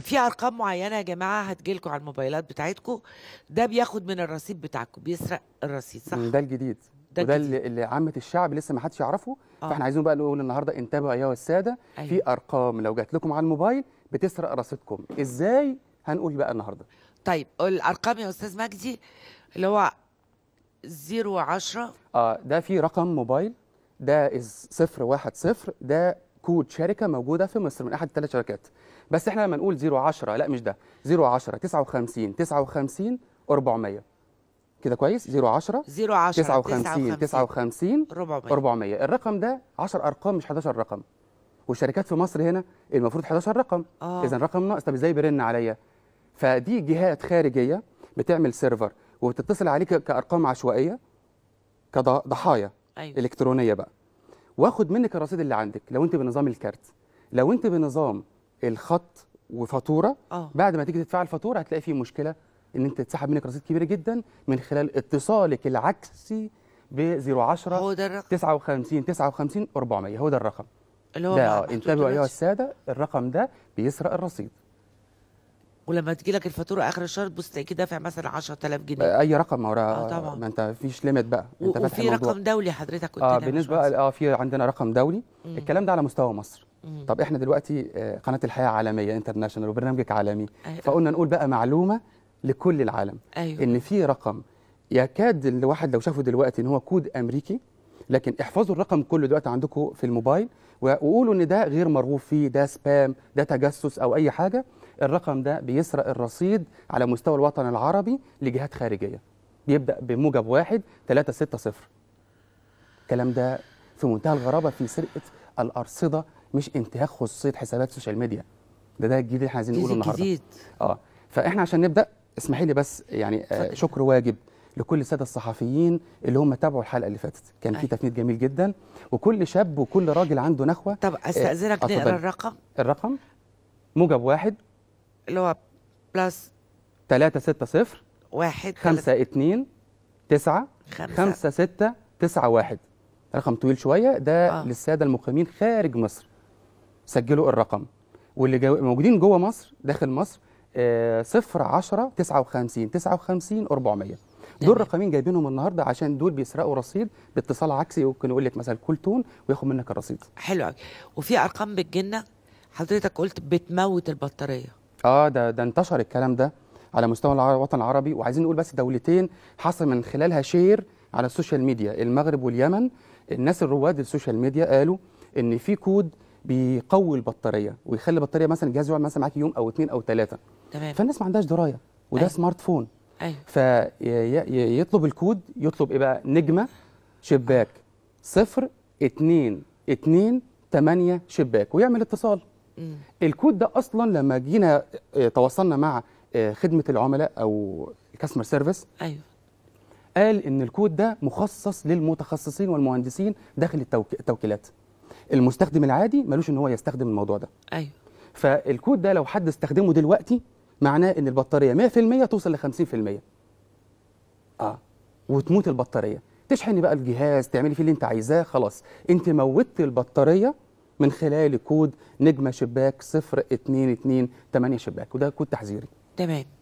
في ارقام معينه يا جماعه هتجيلكم على الموبايلات بتاعتكم ده بياخد من الرصيد بتاعكم بيسرق الرصيد صح ده الجديد ده وده الجديد. اللي عامه الشعب لسه ما حدش يعرفه آه. فاحنا عايزين بقى نقول النهارده انتبهوا ايها الساده أيوة. في ارقام لو جات لكم على الموبايل بتسرق رصيدكم ازاي هنقول بقى النهارده طيب الارقام يا استاذ مجدي اللي هو 0 10 اه ده في رقم موبايل ده 010 ده كود شركه موجوده في مصر من احد ثلاث شركات بس احنا لما نقول 0 10 لا مش ده 0 10 59 59 400 كده كويس 0 10 0 10 59 59 400 400 الرقم ده 10 ارقام مش 11 رقم والشركات في مصر هنا المفروض 11 رقم آه. اذا رقم ناقص طب ازاي بيرن عليا فدي جهات خارجيه بتعمل سيرفر وبتتصل عليك كارقام عشوائيه كضحايا أيوة. الكترونيه بقى واخد منك الرصيد اللي عندك لو انت بنظام الكارت لو انت بنظام الخط وفاتوره أوه. بعد ما تيجي تدفع الفاتوره هتلاقي فيه مشكله ان انت تسحب منك رصيد كبير جدا من خلال اتصالك العكسي ب 010 هو ده الرقم 59 59 400 هو ده الرقم اللي هو ده انتبهوا ايها الساده الرقم ده بيسرق الرصيد ولما تجي لك الفاتوره اخر الشهر تبص تلاقيك دافع مثلا 10000 جنيه آه، اي رقم ما اه طبعا ما انت فيش ليميت بقى انت فاتح وفي رقم دولي حضرتك كنت اه بالنسبه اه في عندنا رقم دولي مم. الكلام ده على مستوى مصر مم. طب احنا دلوقتي آه، قناه الحياه عالميه انترناشونال وبرنامجك عالمي أيوة. فقلنا نقول بقى معلومه لكل العالم أيوة. ان في رقم يكاد الواحد لو شافه دلوقتي ان هو كود امريكي لكن احفظوا الرقم كله دلوقتي عندكم في الموبايل وقولوا ان ده غير مرغوب فيه ده سبام ده تجسس او اي حاجه الرقم ده بيسرق الرصيد على مستوى الوطن العربي لجهات خارجيه بيبدا بموجب واحد صفر الكلام ده في منتهى الغرابه في سرقه الارصده مش انتهاك خصوصيه حسابات السوشيال ميديا ده ده الجديد اللي احنا عايزين نقوله النهارده جديد اه فاحنا عشان نبدا اسمحي لي بس يعني آه شكر واجب لكل الساده الصحفيين اللي هم تابعوا الحلقه اللي فاتت كان في أيوة. تفنيد جميل جدا وكل شاب وكل راجل عنده نخوه طب استاذنك آه، نقرا الرقم الرقم موجب واحد اللي هو بلس 3 6 0 1 5 2 9 5 6 9 1 رقم طويل شويه ده آه. للساده المقيمين خارج مصر سجلوا الرقم واللي جو... موجودين جوه مصر داخل مصر آه 0 10 59 59 400 دول رقمين جايبينهم النهارده عشان دول بيسرقوا رصيد باتصال عكسي ممكن يقول لك مثلا كل تون وياخد منك الرصيد حلو قوي وفي ارقام لنا حضرتك قلت بتموت البطاريه اه ده ده انتشر الكلام ده على مستوى الوطن العربي وعايزين نقول بس دولتين حصل من خلالها شير على السوشيال ميديا المغرب واليمن الناس الرواد السوشيال ميديا قالوا ان في كود بيقوي البطاريه ويخلي البطاريه مثلا الجهاز يقعد مثلا معاك يوم او اثنين او ثلاثه تمام فالناس ما عندهاش درايه وده أيوه. سمارت فون ايوه فيطلب الكود يطلب ايه بقى نجمه شباك صفر اتنين اتنين تمانية شباك ويعمل اتصال الكود ده اصلا لما جينا آه، تواصلنا مع آه، خدمه العملاء او الكاستمر سيرفيس ايوه قال ان الكود ده مخصص للمتخصصين والمهندسين داخل التوكيلات المستخدم العادي ملوش ان هو يستخدم الموضوع ده ايوه فالكود ده لو حد استخدمه دلوقتي معناه ان البطاريه 100% توصل ل 50% اه وتموت البطاريه تشحني بقى الجهاز تعملي فيه اللي انت عايزاه خلاص انت موتت البطاريه من خلال كود نجمه شباك 0228 شباك وده كود تحذيري تمام